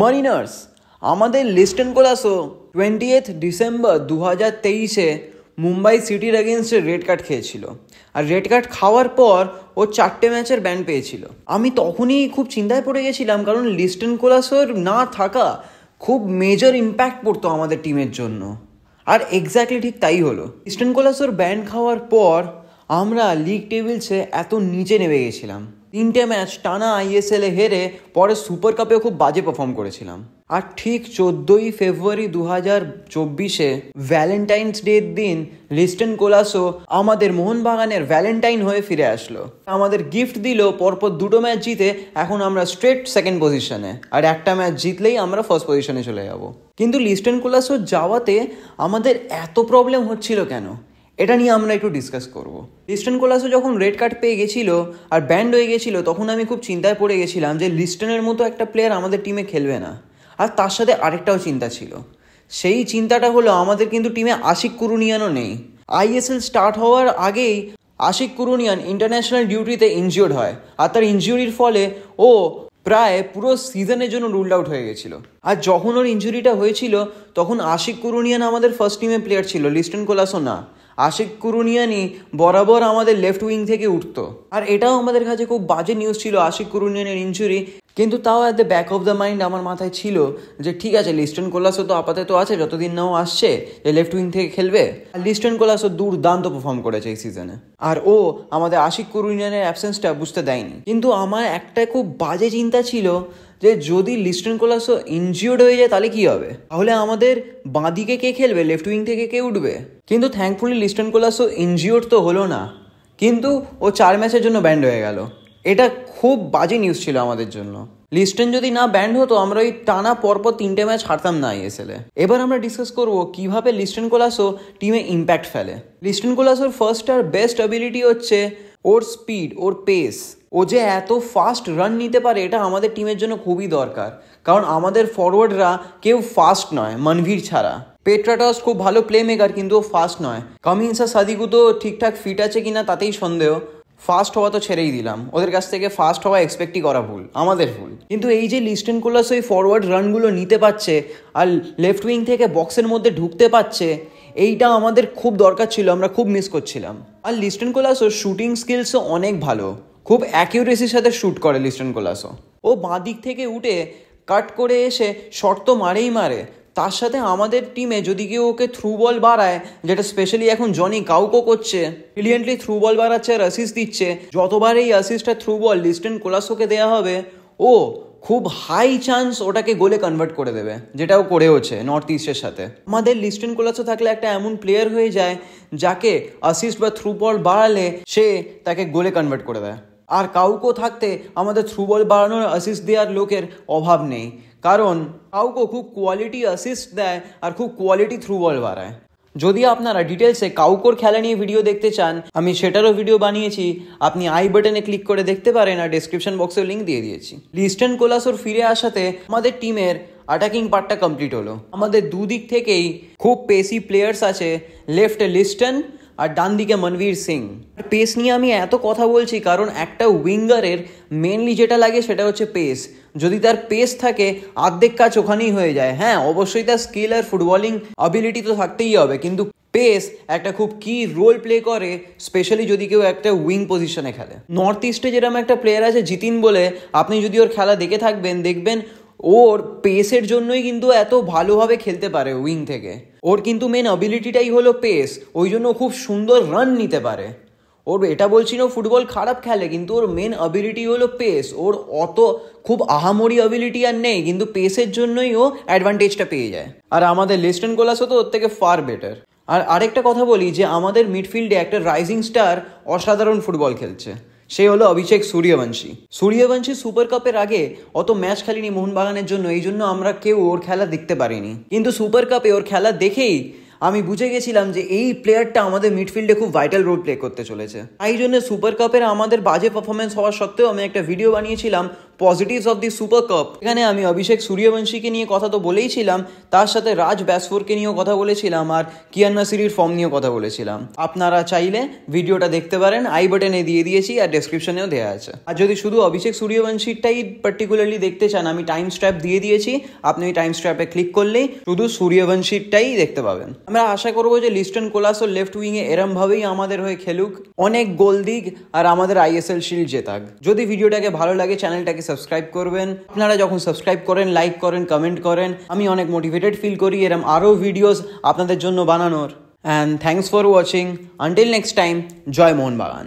মারিনার্স আমাদের Liston Colaco twenty eighth December দু হাজার তেইশে মুম্বাই সিটির এগেনস্টে রেড কার্ড খেয়েছিল আর রেড কার্ড খাওয়ার পর ও চারটে ম্যাচের ব্যান পেয়েছিল আমি তখনই খুব চিন্তায় পড়ে গেছিলাম কারণ লিস্টন কোলাসোর না থাকা খুব মেজর ইম্প্যাক্ট পড়তো আমাদের টিমের জন্য আর এক্স্যাক্টলি ঠিক তাই হলো ইস্টার্ন কোলাসোর ব্যান্ড খাওয়ার পর আমরা লিগ টেবিলসে এত নিচে নেমে গেছিলাম তিনটে ম্যাচ টানা এ হেরে পরে সুপার কাপেও খুব বাজে পারফর্ম করেছিলাম আর ঠিক চোদ্দোই ফেব্রুয়ারি দু হাজার চব্বিশে ভ্যালেন্টাইন্স ডের দিন লিস্টন কোলাসো আমাদের মোহনবাগানের ভ্যালেন্টাইন হয়ে ফিরে আসলো আমাদের গিফট দিল পরপর দুটো ম্যাচ জিতে এখন আমরা স্ট্রেট সেকেন্ড পজিশনে আর একটা ম্যাচ জিতলেই আমরা ফার্স্ট পজিশনে চলে যাব কিন্তু লিস্টেন কোলাসো যাওয়াতে আমাদের এত প্রবলেম হচ্ছিল কেন এটা নিয়ে আমরা একটু ডিসকাস করব লিস্টন কোলাসও যখন রেড কার্ড পেয়ে গেছিলো আর ব্যান্ড হয়ে গেছিলো তখন আমি খুব চিন্তায় পড়ে গেছিলাম যে লিস্টনের মতো একটা প্লেয়ার আমাদের টিমে খেলবে না আর তার সাথে আরেকটাও চিন্তা ছিল সেই চিন্তাটা হলো আমাদের কিন্তু টিমে আশিক কুরুনিয়ানও নেই আইএসএল স্টার্ট হওয়ার আগেই আশিক কুরুনিয়ান ইন্টারন্যাশনাল ডিউটিতে ইনজিওর্ড হয় আর তার ইনজিওরির ফলে ও প্রায় পুরো সিজনের জন্য রুলড আউট হয়ে গেছিল আর যখন ওর ইঞ্জুরিটা হয়েছিল তখন আশিক কুরুনিয়ান আমাদের ফার্স্ট টিমে প্লেয়ার ছিল লিস্টন কোলাসও না আশিক কুরুনিয়ানি বরাবর আমাদের লেফট উইং থেকে উঠতো আর এটাও আমাদের কাছে খুব বাজে নিউজ ছিল আশিক কুরুনিয়ানের ইঞ্জুরি কিন্তু তাও at the back of the mind আমার মাথায় ছিল যে ঠিক আছে লিস্টন কোলাসও তো আপাতত আছে যতদিন নাও আসছে যে লেফট উইং থেকে খেলবে আর লিস্টন কোলাসও দুর্দান্ত পারফর্ম করেছে এই সিজনে আর ও আমাদের আশিক কুরুনিয়ানের অ্যাবসেন্সটা বুঝতে দেয়নি কিন্তু আমার একটা খুব বাজে চিন্তা ছিল যে যদি লিস্টন কোলাসও ইনজিওর্ড হয়ে যায় তাহলে কি হবে তাহলে আমাদের বাঁদিকে কে খেলবে লেফট উইং থেকে কে উঠবে কিন্তু থ্যাঙ্কফুলি লিস্টন কোলাসও ইনজিওর্ড তো হলো না কিন্তু ও চার ম্যাচের জন্য ব্যান্ড হয়ে গেল এটা খুব বাজে নিউজ ছিল আমাদের জন্য লিস্টেন যদি না ব্যান্ড হতো আমরা ওই টানা পরপর তিনটে ম্যাচ হারতাম না এ এবার আমরা ডিসকাস করবো কিভাবে লিস্টেন কোলাসো টিমে ইম্প্যাক্ট ফেলে লিস্টেন কোলাসোর ফার্স্ট আর বেস্ট অ্যাবিলিটি হচ্ছে ওর স্পিড ওর পেস ও যে এত ফাস্ট রান নিতে পারে এটা আমাদের টিমের জন্য খুবই দরকার কারণ আমাদের ফরওয়ার্ডরা কেউ ফাস্ট নয় মানভীর ছাড়া পেট্রাটস খুব ভালো প্লে মেকার কিন্তু ও ফাস্ট নয় কামিন্সা সাদিকু তো ঠিকঠাক ফিট আছে কিনা তাতেই সন্দেহ ফার্স্ট হওয়া তো ছেড়েই দিলাম ওদের কাছ থেকে ফার্স্ট হওয়া এক্সপেক্টই করা ভুল আমাদের ভুল কিন্তু এই যে লিস্টেন কোলাস ওই ফরওয়ার্ড রানগুলো নিতে পারছে আর লেফট উইং থেকে বক্সের মধ্যে ঢুকতে পারছে এইটা আমাদের খুব দরকার ছিল আমরা খুব মিস করছিলাম আর লিস্টেন কোলাসও শুটিং স্কিলসও অনেক ভালো খুব অ্যাকিউরেসির সাথে শ্যুট করে লিস্টেন কোলাসও ও বাঁ দিক থেকে উঠে কাট করে এসে শর্ত মারেই মারে তার সাথে আমাদের টিমে যদি কেউ ওকে থ্রু বল বাড়ায় যেটা স্পেশালি এখন জনি কাউকো করছে ব্রিলিয়েন্টলি থ্রু বল বাড়াচ্ছে আর অ্যাসিস্ট দিচ্ছে যতবার এই অ্যাসিস্টটা থ্রু বল লিস্টেন কোলাসোকে দেওয়া হবে ও খুব হাই চান্স ওটাকে গোলে কনভার্ট করে দেবে যেটাও করেওছে নর্থ ইস্টের সাথে আমাদের লিস্টেন কোলাসো থাকলে একটা এমন প্লেয়ার হয়ে যায় যাকে অ্যাসিস্ট বা থ্রু বল বাড়ালে সে তাকে গোলে কনভার্ট করে দেয় আর কাউকো থাকতে আমাদের থ্রুবল বাড়ানোর অ্যাসিস্ট দেওয়ার লোকের অভাব নেই কারণ কাউকো খুব কোয়ালিটি অ্যাসিস্ট দেয় আর খুব কোয়ালিটি থ্রুবল বাড়ায় যদি আপনারা ডিটেলসে কাউকোর খেলা নিয়ে ভিডিও দেখতে চান আমি সেটারও ভিডিও বানিয়েছি আপনি আই বাটনে ক্লিক করে দেখতে পারেন আর ডিসক্রিপশন বক্সে লিঙ্ক দিয়ে দিয়েছি লিস্টেন কোলাসোর ফিরে আসাতে আমাদের টিমের অ্যাটাকিং পার্টটা কমপ্লিট হলো আমাদের দুদিক থেকেই খুব পেসি প্লেয়ার্স আছে লেফটে লিস্টেন আর ডান দিকে মনবীর সিং পেস নিয়ে আমি এত কথা বলছি কারণ একটা উইঙ্গারের মেনলি যেটা লাগে সেটা হচ্ছে পেস যদি তার পেস থাকে আর্ধেক কাজ ওখানেই হয়ে যায় হ্যাঁ অবশ্যই তার স্কিল আর ফুটবলিং অ্যাবিলিটি তো থাকতেই হবে কিন্তু পেস একটা খুব কি রোল প্লে করে স্পেশালি যদি কেউ একটা উইং পজিশনে খেলে নর্থ ইস্টে যেরকম একটা প্লেয়ার আছে জিতিন বলে আপনি যদি ওর খেলা দেখে থাকবেন দেখবেন ওর পেসের জন্যই কিন্তু এত ভালোভাবে খেলতে পারে উইং থেকে ওর কিন্তু মেন অ্যাবিলিটিটাই হলো পেস ওই জন্য খুব সুন্দর রান নিতে পারে ওর এটা বলছি না ফুটবল খারাপ খেলে কিন্তু ওর মেন অ্যাবিলিটি হলো পেস ওর অত খুব আহামরি অ্যাবিলিটি আর নেই কিন্তু পেসের জন্যই ও অ্যাডভান্টেজটা পেয়ে যায় আর আমাদের লিস্টন গোলাসও তো ওর থেকে ফার বেটার আর আরেকটা কথা বলি যে আমাদের মিডফিল্ডে একটা রাইজিং স্টার অসাধারণ ফুটবল খেলছে সে হলো অভিষেক সূর্যবংশী সূর্যবংশী সুপার কাপের আগে অত ম্যাচ খেলিনি মোহনবাগানের জন্য এই জন্য আমরা কেউ ওর খেলা দেখতে পারিনি কিন্তু সুপার কাপে ওর খেলা দেখেই আমি বুঝে গেছিলাম যে এই প্লেয়ারটা আমাদের মিডফিল্ডে খুব ভাইটাল রোল প্লে করতে চলেছে তাই জন্য সুপার কাপের আমাদের বাজে পারফরমেন্স হওয়া সত্ত্বেও আমি একটা ভিডিও বানিয়েছিলাম positives of the super cup এখানে আমি অভিষেক সূর্যবংশীকে নিয়ে কথা তো বলেইছিলাম তার সাথে রাজ ব্যাসফোরকে নিয়েও কথা বলেছিলাম আর কিয়ান্না সিরির ফর্ম নিয়েও কথা বলেছিলাম আপনারা চাইলে ভিডিওটা দেখতে পারেন আই বাটনে দিয়ে দিয়েছি আর ডেসক্রিপশনেও দেওয়া আছে আর যদি শুধু অভিষেক সূর্যবংশীরটাই পার্টিকুলারলি দেখতে চান আমি টাইম স্ট্র্যাপ দিয়ে দিয়েছি আপনি ওই টাইম স্ট্র্যাপে ক্লিক করলেই শুধু সূর্যবংশীরটাই দেখতে পাবেন আমরা আশা করবো যে লিস্টন ও লেফট উইংয়ে এরমভাবেই আমাদের হয়ে খেলুক অনেক গোল দিক আর আমাদের আইএসএল শিল্ড জেতাক যদি ভিডিওটাকে ভালো লাগে চ্যানেলটাকে সাবস্ক্রাইব করবেন আপনারা যখন সাবস্ক্রাইব করেন লাইক করেন কমেন্ট করেন আমি অনেক মোটিভেটেড ফিল করি এরম আরও ভিডিওস আপনাদের জন্য বানানোর and thanks for watching until next time জয় মোহন বাগান